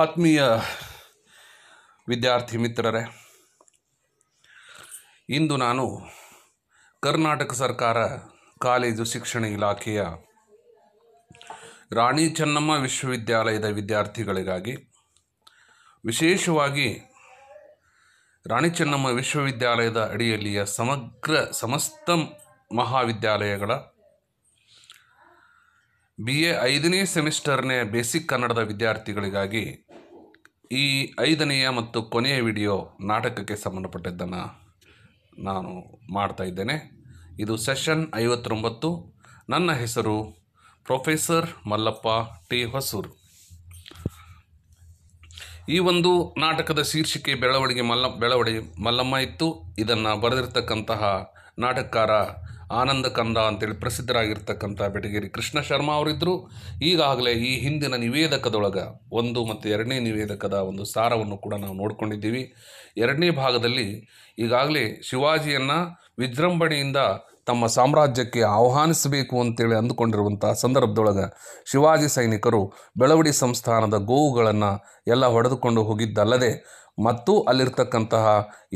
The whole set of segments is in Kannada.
ಆತ್ಮೀಯ ವಿದ್ಯಾರ್ಥಿ ಮಿತ್ರರೇ ಇಂದು ನಾನು ಕರ್ನಾಟಕ ಸರ್ಕಾರ ಕಾಲೇಜು ಶಿಕ್ಷಣ ಇಲಾಖೆಯ ರಾಣಿ ಚೆನ್ನಮ್ಮ ವಿಶ್ವವಿದ್ಯಾಲಯದ ವಿದ್ಯಾರ್ಥಿಗಳಿಗಾಗಿ ವಿಶೇಷವಾಗಿ ರಾಣಿ ಚೆನ್ನಮ್ಮ ವಿಶ್ವವಿದ್ಯಾಲಯದ ಅಡಿಯಲ್ಲಿಯ ಸಮಗ್ರ ಸಮಸ್ತ ಮಹಾವಿದ್ಯಾಲಯಗಳ ಬಿ ಎ ಐದನೇ ಸೆಮಿಸ್ಟರ್ನೇ ಬೇಸಿಕ್ ಕನ್ನಡದ ವಿದ್ಯಾರ್ಥಿಗಳಿಗಾಗಿ ಈ ಐದನೆಯ ಮತ್ತು ಕೊನೆಯ ವಿಡಿಯೋ ನಾಟಕಕ್ಕೆ ಸಂಬಂಧಪಟ್ಟದ್ದನ್ನು ನಾನು ಮಾಡ್ತಾ ಇದ್ದೇನೆ ಇದು ಸೆಷನ್ ಐವತ್ತೊಂಬತ್ತು ನನ್ನ ಹೆಸರು ಪ್ರೊಫೆಸರ್ ಮಲ್ಲಪ್ಪ ಟಿ ಹೊಸೂರು ಈ ಒಂದು ನಾಟಕದ ಶೀರ್ಷಿಕೆ ಬೆಳವಣಿಗೆ ಮಲ್ಲ ಬೆಳವಣಿಗೆ ಮಲ್ಲಮ್ಮ ಇತ್ತು ಇದನ್ನು ಬರೆದಿರ್ತಕ್ಕಂತಹ ನಾಟಕಕಾರ ಆನಂದ ಕಂದ ಅಂತೇಳಿ ಪ್ರಸಿದ್ಧರಾಗಿರ್ತಕ್ಕಂಥ ಬೆಟಗೇರಿ ಕೃಷ್ಣ ಶರ್ಮಾ ಅವರಿದ್ದರು ಈಗಾಗಲೇ ಈ ಹಿಂದಿನ ನಿವೇದಕದೊಳಗೆ ಒಂದು ಮತ್ತು ಎರಡನೇ ನಿವೇದಕದ ಒಂದು ಸಾರವನ್ನು ಕೂಡ ನಾವು ನೋಡ್ಕೊಂಡಿದ್ದೀವಿ ಎರಡನೇ ಭಾಗದಲ್ಲಿ ಈಗಾಗಲೇ ಶಿವಾಜಿಯನ್ನು ವಿಜೃಂಭಣೆಯಿಂದ ತಮ್ಮ ಸಾಮ್ರಾಜ್ಯಕ್ಕೆ ಆಹ್ವಾನಿಸಬೇಕು ಅಂತೇಳಿ ಅಂದುಕೊಂಡಿರುವಂಥ ಸಂದರ್ಭದೊಳಗೆ ಶಿವಾಜಿ ಸೈನಿಕರು ಬೆಳವಡಿ ಸಂಸ್ಥಾನದ ಗೋವುಗಳನ್ನು ಎಲ್ಲ ಹೊಡೆದುಕೊಂಡು ಹೋಗಿದ್ದಲ್ಲದೆ ಮತ್ತು ಅಲ್ಲಿರ್ತಕ್ಕಂತಹ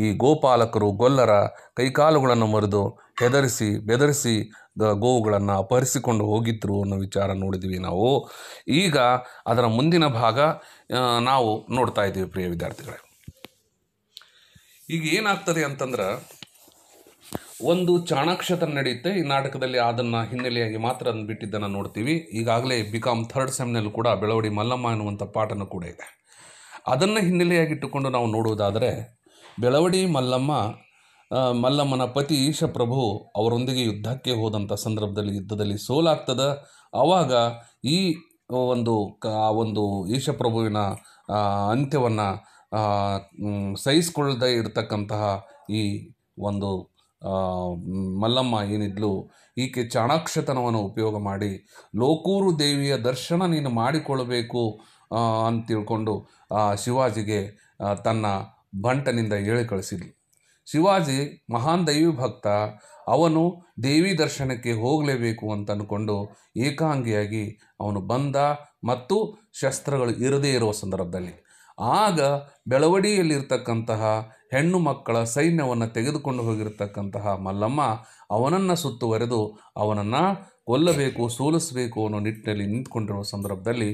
ಈ ಗೋಪಾಲಕರು ಗೊಲ್ಲರ ಕೈಕಾಲುಗಳನ್ನು ಮರೆದು ಹೆದರಿಸಿ ಬೆದರಿಸಿ ದ ಗೋವುಗಳನ್ನು ಅಪಹರಿಸಿಕೊಂಡು ಹೋಗಿದ್ದರು ಅನ್ನೋ ವಿಚಾರ ನೋಡಿದ್ವಿ ನಾವು ಈಗ ಅದರ ಮುಂದಿನ ಭಾಗ ನಾವು ನೋಡ್ತಾ ಇದ್ದೀವಿ ಪ್ರಿಯ ವಿದ್ಯಾರ್ಥಿಗಳೇ ಈಗ ಏನಾಗ್ತದೆ ಅಂತಂದ್ರೆ ಒಂದು ಚಾಣಾಕ್ಷತ ನಡೆಯುತ್ತೆ ಈ ನಾಟಕದಲ್ಲಿ ಅದನ್ನು ಹಿನ್ನೆಲೆಯಾಗಿ ಮಾತ್ರ ಅದನ್ನು ಬಿಟ್ಟಿದ್ದನ್ನು ನೋಡ್ತೀವಿ ಈಗಾಗಲೇ ಬಿ ಕಾಮ್ ಥರ್ಡ್ ಸೆಮ್ನಲ್ಲಿ ಕೂಡ ಬೆಳವಡಿ ಮಲ್ಲಮ್ಮ ಎನ್ನುವಂಥ ಪಾಠನೂ ಕೂಡ ಇದೆ ಅದನ್ನು ಹಿನ್ನೆಲೆಯಾಗಿಟ್ಟುಕೊಂಡು ನಾವು ನೋಡುವುದಾದರೆ ಬೆಳವಡಿ ಮಲ್ಲಮ್ಮ ಮಲ್ಲಮ್ಮನ ಪತಿ ಈಶಪ್ರಭು ಅವರೊಂದಿಗೆ ಯುದ್ಧಕ್ಕೆ ಹೋದಂಥ ಸಂದರ್ಭದಲ್ಲಿ ಯುದ್ಧದಲ್ಲಿ ಸೋಲಾಗ್ತದ ಆವಾಗ ಈ ಒಂದು ಕ ಒಂದು ಈಶಪ್ರಭುವಿನ ಅಂತ್ಯವನ್ನು ಸಹಿಸ್ಕೊಳ್ಳದೇ ಇರತಕ್ಕಂತಹ ಈ ಒಂದು ಮಲ್ಲಮ್ಮ ಏನಿದ್ಲು ಈಕೆ ಚಾಣಾಕ್ಷತನವನ್ನು ಉಪಯೋಗ ಮಾಡಿ ಲೋಕೂರು ದೇವಿಯ ದರ್ಶನ ನೀನು ಮಾಡಿಕೊಳ್ಳಬೇಕು ಅಂತ ತಿಳ್ಕೊಂಡು ಶಿವಾಜಿಗೆ ತನ್ನ ಬಂಟನಿಂದ ಹೇಳಿ ಕಳಿಸಿದ್ಲು ಶಿವಾಜಿ ಮಹಾನ್ ದೈವಿ ಭಕ್ತ ಅವನು ದೇವಿ ದರ್ಶನಕ್ಕೆ ಹೋಗಲೇಬೇಕು ಅಂತ ಅಂದ್ಕೊಂಡು ಏಕಾಂಗಿಯಾಗಿ ಅವನು ಬಂದ ಮತ್ತು ಶಸ್ತ್ರಗಳು ಇರದೇ ಇರುವ ಸಂದರ್ಭದಲ್ಲಿ ಆಗ ಬೆಳವಡಿಯಲ್ಲಿರ್ತಕ್ಕಂತಹ ಹೆಣ್ಣು ಮಕ್ಕಳ ಸೈನ್ಯವನ್ನು ತೆಗೆದುಕೊಂಡು ಹೋಗಿರತಕ್ಕಂತಹ ಮಲ್ಲಮ್ಮ ಅವನನ್ನು ಸುತ್ತುವರೆದು ಅವನನ್ನು ಕೊಲ್ಲಬೇಕು ಸೋಲಿಸಬೇಕು ಅನ್ನೋ ನಿಟ್ಟಿನಲ್ಲಿ ನಿಂತ್ಕೊಂಡಿರುವ ಸಂದರ್ಭದಲ್ಲಿ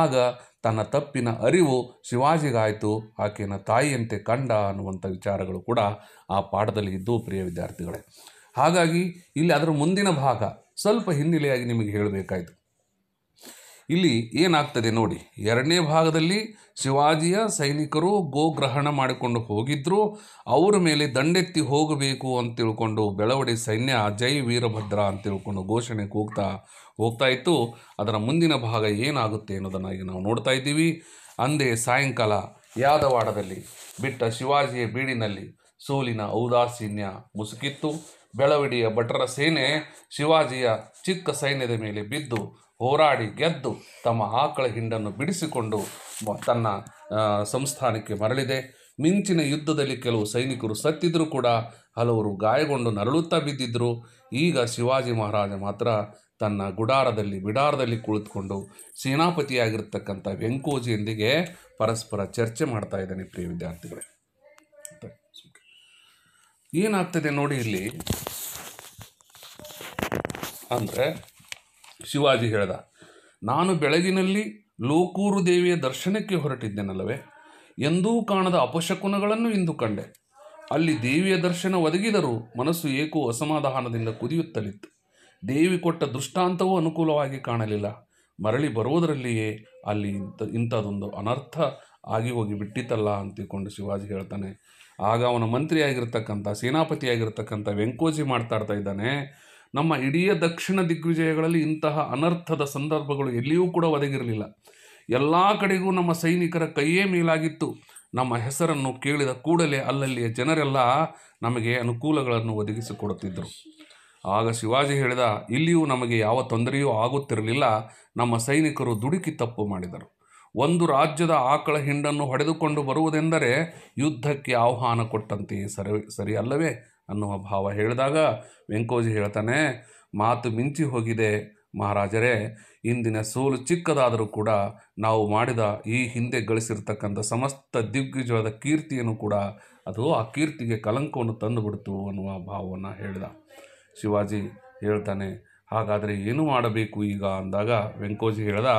ಆಗ ತನ್ನ ತಪ್ಪಿನ ಅರಿವು ಶಿವಾಜಿಗಾಯಿತು ಆಕೆಯ ತಾಯಿಯಂತೆ ಕಂಡ ಅನ್ನುವಂಥ ವಿಚಾರಗಳು ಕೂಡ ಆ ಪಾಠದಲ್ಲಿ ಇದ್ದು ಪ್ರಿಯ ವಿದ್ಯಾರ್ಥಿಗಳೇ ಹಾಗಾಗಿ ಇಲ್ಲಿ ಅದರ ಮುಂದಿನ ಭಾಗ ಸ್ವಲ್ಪ ಹಿನ್ನೆಲೆಯಾಗಿ ನಿಮಗೆ ಹೇಳಬೇಕಾಯಿತು ಇಲ್ಲಿ ಏನಾಗ್ತದೆ ನೋಡಿ ಎರಡನೇ ಭಾಗದಲ್ಲಿ ಶಿವಾಜಿಯ ಸೈನಿಕರು ಗೋಗ್ರಹಣ ಮಾಡಿಕೊಂಡು ಹೋಗಿದ್ದರು ಅವರ ಮೇಲೆ ದಂಡೆತ್ತಿ ಹೋಗಬೇಕು ಅಂತ ತಿಳ್ಕೊಂಡು ಬೆಳವಡಿ ಸೈನ್ಯ ಜೈ ವೀರಭದ್ರ ಅಂತ ತಿಳ್ಕೊಂಡು ಘೋಷಣೆ ಕೂಗ್ತಾ ಹೋಗ್ತಾ ಇತ್ತು ಅದರ ಮುಂದಿನ ಭಾಗ ಏನಾಗುತ್ತೆ ಅನ್ನೋದನ್ನು ಈಗ ನಾವು ನೋಡ್ತಾ ಇದ್ದೀವಿ ಅಂದೇ ಸಾಯಂಕಾಲ ಯಾದವಾಡದಲ್ಲಿ ಬಿಟ್ಟ ಶಿವಾಜಿಯ ಬೀಡಿನಲ್ಲಿ ಸೋಲಿನ ಔದಾಸೀನ್ಯ ಮುಸುಕಿತ್ತು ಬೆಳವಡಿಯ ಭಟರ ಸೇನೆ ಶಿವಾಜಿಯ ಚಿಕ್ಕ ಸೈನ್ಯದ ಮೇಲೆ ಬಿದ್ದು ಹೋರಾಡಿ ಗೆದ್ದು ತಮ್ಮ ಆಕಳ ಹಿಂಡನ್ನು ಬಿಡಿಸಿಕೊಂಡು ತನ್ನ ಸಂಸ್ಥಾನಕ್ಕೆ ಮರಳಿದೆ ಮಿಂಚಿನ ಯುದ್ಧದಲ್ಲಿ ಕೆಲವು ಸೈನಿಕರು ಸತ್ತಿದ್ದರೂ ಕೂಡ ಹಲವರು ಗಾಯಗೊಂಡು ನರಳುತ್ತಾ ಬಿದ್ದಿದ್ದರು ಈಗ ಶಿವಾಜಿ ಮಹಾರಾಜ ಮಾತ್ರ ತನ್ನ ಗುಡಾರದಲ್ಲಿ ಬಿಡಾರದಲ್ಲಿ ಕುಳಿತುಕೊಂಡು ಸೇನಾಪತಿಯಾಗಿರ್ತಕ್ಕಂಥ ವೆಂಕೋಜಿಯೊಂದಿಗೆ ಪರಸ್ಪರ ಚರ್ಚೆ ಮಾಡ್ತಾ ಇದ್ದಾನೆ ಪ್ರಿಯ ವಿದ್ಯಾರ್ಥಿಗಳೇ ಏನಾಗ್ತದೆ ನೋಡಿ ಇಲ್ಲಿ ಅಂದರೆ ಶಿವಾಜಿ ಹೇಳ್ದ ನಾನು ಬೆಳಗಿನಲ್ಲಿ ಲೋಕೂರು ದೇವಿಯ ದರ್ಶನಕ್ಕೆ ಹೊರಟಿದ್ದೇನಲ್ಲವೇ ಎಂದೂ ಕಾಣದ ಅಪಶಕುನಗಳನ್ನು ಇಂದು ಕಂಡೆ ಅಲ್ಲಿ ದೇವಿಯ ದರ್ಶನ ಒದಗಿದರೂ ಮನಸ್ಸು ಏಕೋ ಅಸಮಾಧಾನದಿಂದ ಕುದಿಯುತ್ತಲಿತ್ತು ದೇವಿ ಕೊಟ್ಟ ದೃಷ್ಟಾಂತವೂ ಅನುಕೂಲವಾಗಿ ಕಾಣಲಿಲ್ಲ ಮರಳಿ ಬರುವುದರಲ್ಲಿಯೇ ಅಲ್ಲಿ ಇಂಥ ಇಂಥದೊಂದು ಅನರ್ಥ ಆಗಿ ಹೋಗಿ ಬಿಟ್ಟಿತಲ್ಲ ಅಂತಿಕೊಂಡು ಶಿವಾಜಿ ಹೇಳ್ತಾನೆ ಆಗ ಅವನ ಮಂತ್ರಿಯಾಗಿರ್ತಕ್ಕಂಥ ಸೇನಾಪತಿಯಾಗಿರ್ತಕ್ಕಂಥ ವೆಂಕೋಜಿ ಮಾಡ್ತಾ ಇದ್ದಾನೆ ನಮ್ಮ ಇಡೀ ದಕ್ಷಿಣ ದಿಗ್ವಿಜಯಗಳಲ್ಲಿ ಇಂತಹ ಅನರ್ಥದ ಸಂದರ್ಭಗಳು ಎಲ್ಲಿಯೂ ಕೂಡ ಒದಗಿರಲಿಲ್ಲ ಎಲ್ಲ ಕಡೆಗೂ ನಮ್ಮ ಸೈನಿಕರ ಕೈಯೇ ಮೇಲಾಗಿತ್ತು ನಮ್ಮ ಹೆಸರನ್ನು ಕೇಳಿದ ಕೂಡಲೇ ಅಲ್ಲಲ್ಲಿಯ ಜನರೆಲ್ಲ ನಮಗೆ ಅನುಕೂಲಗಳನ್ನು ಒದಗಿಸಿಕೊಡುತ್ತಿದ್ದರು ಆಗ ಶಿವಾಜಿ ಹೇಳಿದ ಇಲ್ಲಿಯೂ ನಮಗೆ ಯಾವ ತೊಂದರೆಯೂ ಆಗುತ್ತಿರಲಿಲ್ಲ ನಮ್ಮ ಸೈನಿಕರು ದುಡುಕಿ ತಪ್ಪು ಮಾಡಿದರು ಒಂದು ರಾಜ್ಯದ ಆಕಳ ಹಿಂಡನ್ನು ಹೊಡೆದುಕೊಂಡು ಬರುವುದೆಂದರೆ ಯುದ್ಧಕ್ಕೆ ಆಹ್ವಾನ ಕೊಟ್ಟಂತೆಯೇ ಸರಿ ಅಲ್ಲವೇ ಅನ್ನುವ ಭಾವ ಹೇಳಿದಾಗ ವೆಂಕೋಜಿ ಹೇಳ್ತಾನೆ ಮಾತು ಮಿಂಚಿ ಹೋಗಿದೆ ಮಹಾರಾಜರೇ ಇಂದಿನ ಸೋಲು ಚಿಕ್ಕದಾದರೂ ಕೂಡ ನಾವು ಮಾಡಿದ ಈ ಹಿಂದೆ ಗಳಿಸಿರ್ತಕ್ಕಂಥ ಸಮಸ್ತ ದಿಗ್ಗಜವಾದ ಕೀರ್ತಿಯನ್ನು ಕೂಡ ಅದು ಆ ಕೀರ್ತಿಗೆ ಕಲಂಕವನ್ನು ತಂದುಬಿಡ್ತು ಅನ್ನುವ ಭಾವವನ್ನು ಹೇಳಿದ ಶಿವಾಜಿ ಹೇಳ್ತಾನೆ ಹಾಗಾದರೆ ಏನು ಮಾಡಬೇಕು ಈಗ ಅಂದಾಗ ವೆಂಕೋಜಿ ಹೇಳ್ದ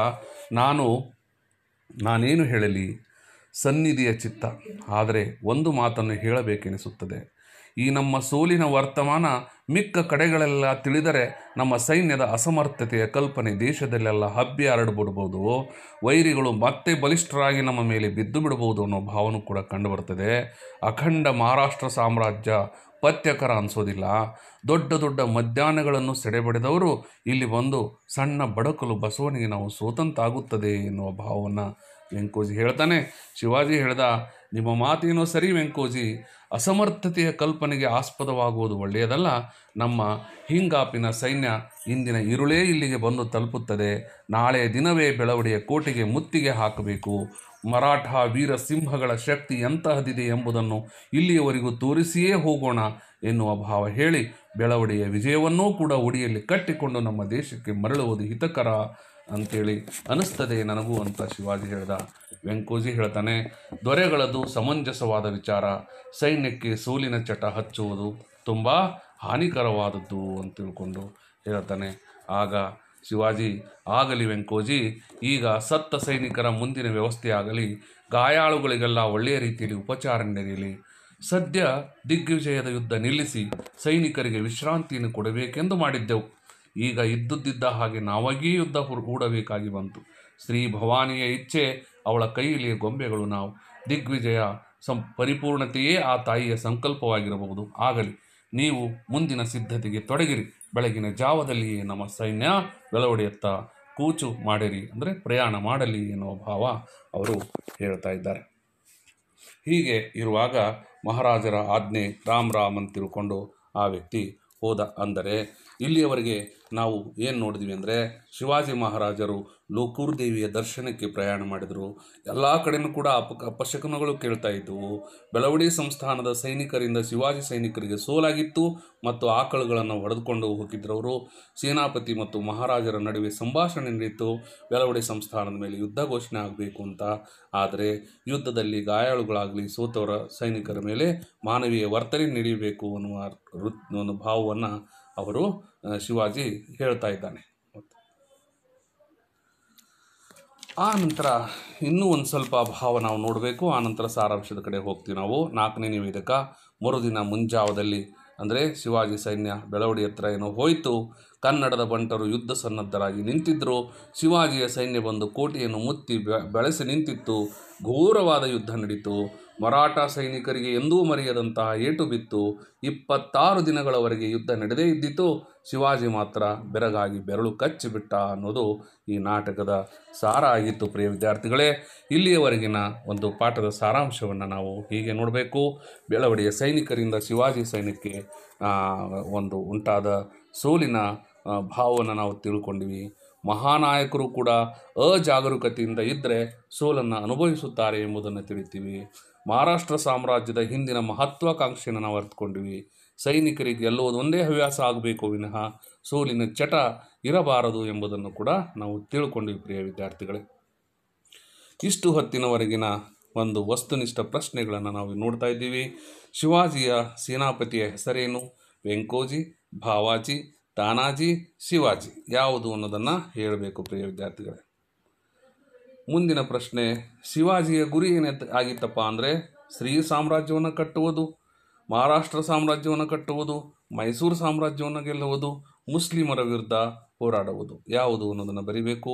ನಾನು ನಾನೇನು ಹೇಳಲಿ ಸನ್ನಿಧಿಯ ಚಿತ್ತ ಆದರೆ ಒಂದು ಮಾತನ್ನು ಹೇಳಬೇಕೆನಿಸುತ್ತದೆ ಈ ನಮ್ಮ ಸೋಲಿನ ವರ್ತಮಾನ ಮಿಕ್ಕ ಕಡೆಗಳೆಲ್ಲ ತಿಳಿದರೆ ನಮ್ಮ ಸೈನ್ಯದ ಅಸಮರ್ಥತೆಯ ಕಲ್ಪನೆ ದೇಶದಲ್ಲೆಲ್ಲ ಹಬ್ಬಿ ಹರಡ್ಬಿಡ್ಬೋದು ವೈರಿಗಳು ಮತ್ತೆ ಬಲಿಷ್ಠರಾಗಿ ನಮ್ಮ ಮೇಲೆ ಬಿದ್ದು ಬಿಡಬಹುದು ಅನ್ನೋ ಭಾವನೂ ಕೂಡ ಕಂಡುಬರ್ತದೆ ಅಖಂಡ ಮಹಾರಾಷ್ಟ್ರ ಸಾಮ್ರಾಜ್ಯ ಪತ್ಯಕರ ಅನಿಸೋದಿಲ್ಲ ದೊಡ್ಡ ದೊಡ್ಡ ಮಧ್ಯಾಹ್ನಗಳನ್ನು ಸೆಡೆಬಡೆದವರು ಇಲ್ಲಿ ಬಂದು ಸಣ್ಣ ಬಡಕಲು ಬಸವನಿಗೆ ನಾವು ಸ್ವತಂತ್ರ ಆಗುತ್ತದೆ ಎನ್ನುವ ಭಾವವನ್ನು ವೆಂಕೋಜಿ ಹೇಳ್ತಾನೆ ಶಿವಾಜಿ ಹೇಳ್ದ ನಿಮ್ಮ ಮಾತೇನೋ ಸರಿ ವೆಂಕೋಜಿ ಅಸಮರ್ಥತೆಯ ಕಲ್ಪನೆಗೆ ಆಸ್ಪದವಾಗುವುದು ಒಳ್ಳೆಯದಲ್ಲ ನಮ್ಮ ಹಿಂಗಾಪಿನ ಸೈನ್ಯ ಇಂದಿನ ಇರುಳೇ ಇಲ್ಲಿಗೆ ಬಂದು ತಲುಪುತ್ತದೆ ನಾಳೆ ದಿನವೇ ಬೆಳವಡೆಯ ಕೋಟೆಗೆ ಮುತ್ತಿಗೆ ಹಾಕಬೇಕು ಮರಾಠ ವೀರ ಸಿಂಹಗಳ ಶಕ್ತಿ ಎಂತಹದಿದೆ ಎಂಬುದನ್ನು ಇಲ್ಲಿಯವರೆಗೂ ತೋರಿಸಿಯೇ ಹೋಗೋಣ ಎನ್ನುವ ಭಾವ ಹೇಳಿ ಬೆಳವಡೆಯ ವಿಜಯವನ್ನೂ ಕೂಡ ಉಡಿಯಲ್ಲಿ ಕಟ್ಟಿಕೊಂಡು ನಮ್ಮ ದೇಶಕ್ಕೆ ಮರಳುವುದು ಹಿತಕರ ಅಂತೇಳಿ ಅನಿಸ್ತದೆ ನನಗೂ ಅಂತ ಶಿವಾಜಿ ಹೇಳಿದ ವೆಂಕೋಜಿ ಹೇಳ್ತಾನೆ ದೊರೆಗಳದು ಸಮಂಜಸವಾದ ವಿಚಾರ ಸೈನ್ಯಕ್ಕೆ ಸೋಲಿನ ಚಟ ಹಚ್ಚುವುದು ತುಂಬ ಹಾನಿಕರವಾದದ್ದು ಅಂತ ತಿಳ್ಕೊಂಡು ಹೇಳ್ತಾನೆ ಆಗ ಶಿವಾಜಿ ಆಗಲಿ ವೆಂಕೋಜಿ ಈಗ ಸತ್ತ ಸೈನಿಕರ ಮುಂದಿನ ವ್ಯವಸ್ಥೆ ಆಗಲಿ ಗಾಯಾಳುಗಳಿಗೆಲ್ಲ ಒಳ್ಳೆಯ ರೀತಿಯಲ್ಲಿ ಉಪಚಾರ ನಡೆಯಲಿ ಸದ್ಯ ದಿಗ್ವಿಜಯದ ಯುದ್ಧ ನಿಲ್ಲಿಸಿ ಸೈನಿಕರಿಗೆ ವಿಶ್ರಾಂತಿಯನ್ನು ಕೊಡಬೇಕೆಂದು ಮಾಡಿದ್ದೆವು ಈಗ ಇದ್ದುದ್ದಿದ್ದ ಹಾಗೆ ನಾವಾಗಿಯೇ ಯುದ್ಧ ಹೂಡಬೇಕಾಗಿ ಬಂತು ಶ್ರೀ ಭವಾನಿಯ ಇಚ್ಛೆ ಅವಳ ಕೈಯಲ್ಲಿ ಗೊಂಬೆಗಳು ನಾವು ದಿಗ್ವಿಜಯ ಸಂ ಪರಿಪೂರ್ಣತೆಯೇ ಆ ತಾಯಿಯ ಸಂಕಲ್ಪವಾಗಿರಬಹುದು ಆಗಲಿ ನೀವು ಮುಂದಿನ ಸಿದ್ಧತೆಗೆ ತೊಡಗಿರಿ ಬೆಳಗಿನ ಜಾವದಲ್ಲಿಯೇ ನಮ್ಮ ಸೈನ್ಯ ಬೆಳವಡೆಯುತ್ತಾ ಕೂಚು ಮಾಡಿರಿ ಅಂದರೆ ಪ್ರಯಾಣ ಮಾಡಲಿ ಎನ್ನುವ ಭಾವ ಅವರು ಹೇಳ್ತಾ ಇದ್ದಾರೆ ಹೀಗೆ ಇರುವಾಗ ಮಹಾರಾಜರ ಆಜ್ಞೆ ರಾಮ್ ರಾಮ್ ಅಂತ ಆ ವ್ಯಕ್ತಿ ಹೋದ ಅಂದರೆ ಇಲ್ಲಿಯವರೆಗೆ ನಾವು ಏನು ನೋಡಿದ್ವಿ ಅಂದರೆ ಶಿವಾಜಿ ಮಹಾರಾಜರು ಲೋಕೂರು ದೇವಿಯ ದರ್ಶನಕ್ಕೆ ಪ್ರಯಾಣ ಮಾಡಿದರು ಎಲ್ಲ ಕಡೆಯೂ ಕೂಡ ಅಪ ಅಪಶಕನಗಳು ಕೇಳ್ತಾ ಇದ್ದವು ಬೆಳವಡಿ ಸಂಸ್ಥಾನದ ಸೈನಿಕರಿಂದ ಶಿವಾಜಿ ಸೈನಿಕರಿಗೆ ಸೋಲಾಗಿತ್ತು ಮತ್ತು ಆಕಳುಗಳನ್ನು ಹೊಡೆದುಕೊಂಡು ಹೋಗಿದ್ರವರು ಸೇನಾಪತಿ ಮತ್ತು ಮಹಾರಾಜರ ನಡುವೆ ಸಂಭಾಷಣೆ ನಡೆಯಿತು ಬೆಳವಡಿ ಸಂಸ್ಥಾನದ ಮೇಲೆ ಯುದ್ಧ ಘೋಷಣೆ ಆಗಬೇಕು ಅಂತ ಆದರೆ ಯುದ್ಧದಲ್ಲಿ ಗಾಯಾಳುಗಳಾಗಲಿ ಸೋತವರ ಸೈನಿಕರ ಮೇಲೆ ಮಾನವೀಯ ವರ್ತನೆ ನಡೆಯಬೇಕು ಅನ್ನುವ ಒಂದು ಭಾವವನ್ನು ಅವರು ಶಿವಾಜಿ ಹೇಳ್ತಾ ಇದ್ದಾನೆ ಆ ನಂತರ ಇನ್ನೂ ಒಂದು ಸ್ವಲ್ಪ ಭಾವ ನಾವು ನೋಡಬೇಕು ಆ ನಂತರ ಸಾರಾಂಶದ ಕಡೆ ಹೋಗ್ತೀವಿ ನಾವು ನಾಲ್ಕನೇ ನಿವೇದಕ ಮರುದಿನ ಮುಂಜಾವದಲ್ಲಿ ಅಂದರೆ ಶಿವಾಜಿ ಸೈನ್ಯ ಬೆಳವಡಿ ಹತ್ರ ಏನೋ ಹೋಯಿತು ಕನ್ನಡದ ಬಂಟರು ಯುದ್ಧ ಸನ್ನದ್ಧರಾಗಿ ನಿಂತಿದ್ದರು ಶಿವಾಜಿಯ ಸೈನ್ಯ ಬಂದು ಕೋಟೆಯನ್ನು ಮುತ್ತಿ ಬೆಳೆಸಿ ನಿಂತಿತ್ತು ಘೋರವಾದ ಯುದ್ಧ ನಡೀತು ಮರಾಠ ಸೈನಿಕರಿಗೆ ಎಂದೂ ಮರೆಯದಂತಹ ಏಟು ಬಿತ್ತು ಇಪ್ಪತ್ತಾರು ದಿನಗಳವರೆಗೆ ಯುದ್ಧ ನಡೆದೇ ಇದ್ದಿತು ಶಿವಾಜಿ ಮಾತ್ರ ಬೆರಗಾಗಿ ಬೆರಳು ಕಚ್ಚಿಬಿಟ್ಟ ಅನ್ನೋದು ಈ ನಾಟಕದ ಸಾರ ಆಗಿತ್ತು ಪ್ರಿಯ ವಿದ್ಯಾರ್ಥಿಗಳೇ ಇಲ್ಲಿಯವರೆಗಿನ ಒಂದು ಪಾಠದ ಸಾರಾಂಶವನ್ನು ನಾವು ಹೀಗೆ ನೋಡಬೇಕು ಬೆಳವಡಿಯ ಸೈನಿಕರಿಂದ ಶಿವಾಜಿ ಸೈನ್ಯಕ್ಕೆ ಒಂದು ಉಂಟಾದ ಸೋಲಿನ ಭಾವವನ್ನು ನಾವು ತಿಳ್ಕೊಂಡಿವಿ ಮಹಾನಾಯಕರು ಕೂಡ ಅಜಾಗರೂಕತೆಯಿಂದ ಇದ್ದರೆ ಸೋಲನ್ನು ಅನುಭವಿಸುತ್ತಾರೆ ಎಂಬುದನ್ನು ತಿಳಿತೀವಿ ಮಹಾರಾಷ್ಟ್ರ ಸಾಮ್ರಾಜ್ಯದ ಹಿಂದಿನ ಮಹತ್ವಾಕಾಂಕ್ಷೆಯನ್ನು ನಾವು ಅರ್ಥಕೊಂಡಿವಿ ಸೈನಿಕರಿಗೆ ಎಲ್ಲೋದು ಒಂದೇ ಹವ್ಯಾಸ ಆಗಬೇಕು ವಿನಃ ಸೋಲಿನ ಚಟ ಇರಬಾರದು ಎಂಬುದನ್ನು ಕೂಡ ನಾವು ತಿಳ್ಕೊಂಡಿವಿ ಪ್ರಿಯ ವಿದ್ಯಾರ್ಥಿಗಳೇ ಇಷ್ಟು ಹೊತ್ತಿನವರೆಗಿನ ಒಂದು ವಸ್ತುನಿಷ್ಠ ಪ್ರಶ್ನೆಗಳನ್ನು ನಾವು ನೋಡ್ತಾ ಇದ್ದೀವಿ ಶಿವಾಜಿಯ ಸೇನಾಪತಿಯ ಹೆಸರೇನು ವೆಂಕೋಜಿ ಭಾವಾಜಿ ತಾನಾಜಿ ಶಿವಾಜಿ ಯಾವುದು ಅನ್ನೋದನ್ನು ಹೇಳಬೇಕು ಪ್ರಿಯ ವಿದ್ಯಾರ್ಥಿಗಳೇ ಮುಂದಿನ ಪ್ರಶ್ನೆ ಶಿವಾಜಿಯ ಗುರಿ ಏನೇ ಆಗಿತ್ತಪ್ಪ ಅಂದರೆ ಶ್ರೀ ಸಾಮ್ರಾಜ್ಯವನ್ನು ಕಟ್ಟುವುದು ಮಹಾರಾಷ್ಟ್ರ ಸಾಮ್ರಾಜ್ಯವನ್ನು ಕಟ್ಟುವುದು ಮೈಸೂರು ಸಾಮ್ರಾಜ್ಯವನ್ನು ಗೆಲ್ಲುವುದು ಮುಸ್ಲಿಮರ ವಿರುದ್ಧ ಹೋರಾಡುವುದು ಯಾವುದು ಅನ್ನೋದನ್ನು ಬರೀಬೇಕು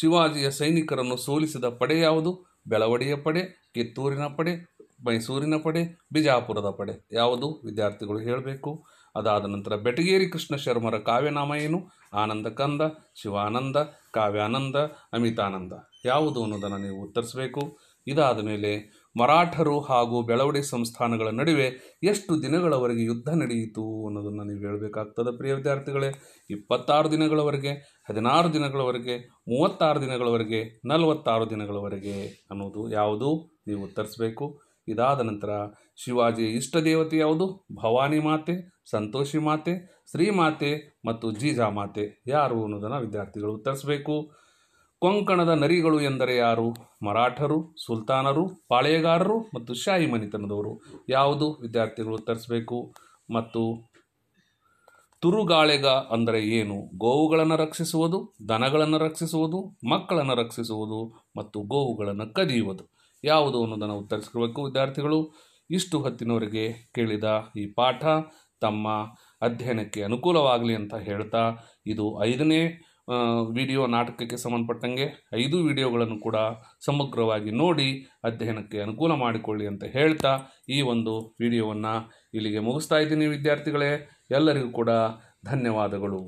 ಶಿವಾಜಿಯ ಸೈನಿಕರನ್ನು ಸೋಲಿಸಿದ ಪಡೆ ಯಾವುದು ಬೆಳವಡಿಯ ಪಡೆ ಕಿತ್ತೂರಿನ ಪಡೆ ಮೈಸೂರಿನ ಪಡೆ ಬಿಜಾಪುರದ ಪಡೆ ಯಾವುದು ವಿದ್ಯಾರ್ಥಿಗಳು ಹೇಳಬೇಕು ಅದಾದ ನಂತರ ಬೆಟಗೇರಿ ಕೃಷ್ಣ ಶರ್ಮರ ಕಾವ್ಯನಾಮ ಏನು ಆನಂದ ಕಂದ ಶಿವಾನಂದ ಕಾವ್ಯಾನಂದ ಅಮಿತಾನಂದ ಯಾವುದು ಅನ್ನೋದನ್ನು ನೀವು ಉತ್ತರಿಸಬೇಕು ಇದಾದ ಮೇಲೆ ಮರಾಠರು ಹಾಗೂ ಬೆಳವಡಿ ಸಂಸ್ಥಾನಗಳ ನಡುವೆ ಎಷ್ಟು ದಿನಗಳವರೆಗೆ ಯುದ್ಧ ನಡೆಯಿತು ಅನ್ನೋದನ್ನು ನೀವು ಹೇಳಬೇಕಾಗ್ತದೆ ಪ್ರಿಯ ವಿದ್ಯಾರ್ಥಿಗಳೇ ಇಪ್ಪತ್ತಾರು ದಿನಗಳವರೆಗೆ ಹದಿನಾರು ದಿನಗಳವರೆಗೆ ಮೂವತ್ತಾರು ದಿನಗಳವರೆಗೆ ನಲವತ್ತಾರು ದಿನಗಳವರೆಗೆ ಅನ್ನೋದು ಯಾವುದು ನೀವು ಉತ್ತರಿಸಬೇಕು ಇದಾದ ನಂತರ ಶಿವಾಜಿಯ ಇಷ್ಟ ದೇವತೆ ಯಾವುದು ಭವಾನಿ ಮಾತೆ ಸಂತೋಷಿ ಮಾತೆ ಶ್ರೀಮಾತೆ ಮತ್ತು ಜೀಜಾ ಮಾತೆ ಯಾರು ಅನ್ನೋದನ್ನು ವಿದ್ಯಾರ್ಥಿಗಳು ಉತ್ತರಿಸಬೇಕು ಕೊಂಕಣದ ನರಿಗಳು ಎಂದರೆ ಯಾರು ಮರಾಠರು ಸುಲ್ತಾನರು ಪಾಳೆಯಗಾರರು ಮತ್ತು ಶಾಹಿ ಮನೆತನದವರು ಯಾವುದು ವಿದ್ಯಾರ್ಥಿಗಳು ಉತ್ತರಿಸಬೇಕು ಮತ್ತು ತುರುಗಾಳೆಗ ಅಂದರೆ ಏನು ಗೋವುಗಳನ್ನು ರಕ್ಷಿಸುವುದು ದನಗಳನ್ನು ರಕ್ಷಿಸುವುದು ಮಕ್ಕಳನ್ನು ರಕ್ಷಿಸುವುದು ಮತ್ತು ಗೋವುಗಳನ್ನು ಕದಿಯುವುದು ಯಾವುದು ಅನ್ನೋದನ್ನು ಉತ್ತರಿಸಿರಬೇಕು ವಿದ್ಯಾರ್ಥಿಗಳು ಇಷ್ಟು ಹೊತ್ತಿನವರೆಗೆ ಕೇಳಿದ ಈ ಪಾಠ ತಮ್ಮ ಅಧ್ಯಯನಕ್ಕೆ ಅನುಕೂಲವಾಗಲಿ ಅಂತ ಹೇಳ್ತಾ ಇದು ಐದನೇ ವಿಡಿಯೋ ನಾಟಕಕ್ಕೆ ಸಂಬಂಧಪಟ್ಟಂಗೆ ಐದು ವಿಡಿಯೋಗಳನ್ನು ಕೂಡ ಸಮಗ್ರವಾಗಿ ನೋಡಿ ಅಧ್ಯಯನಕ್ಕೆ ಅನುಕೂಲ ಮಾಡಿಕೊಳ್ಳಿ ಅಂತ ಹೇಳ್ತಾ ಈ ಒಂದು ವಿಡಿಯೋವನ್ನು ಇಲ್ಲಿಗೆ ಮುಗಿಸ್ತಾ ಇದ್ದೀನಿ ವಿದ್ಯಾರ್ಥಿಗಳೇ ಎಲ್ಲರಿಗೂ ಕೂಡ ಧನ್ಯವಾದಗಳು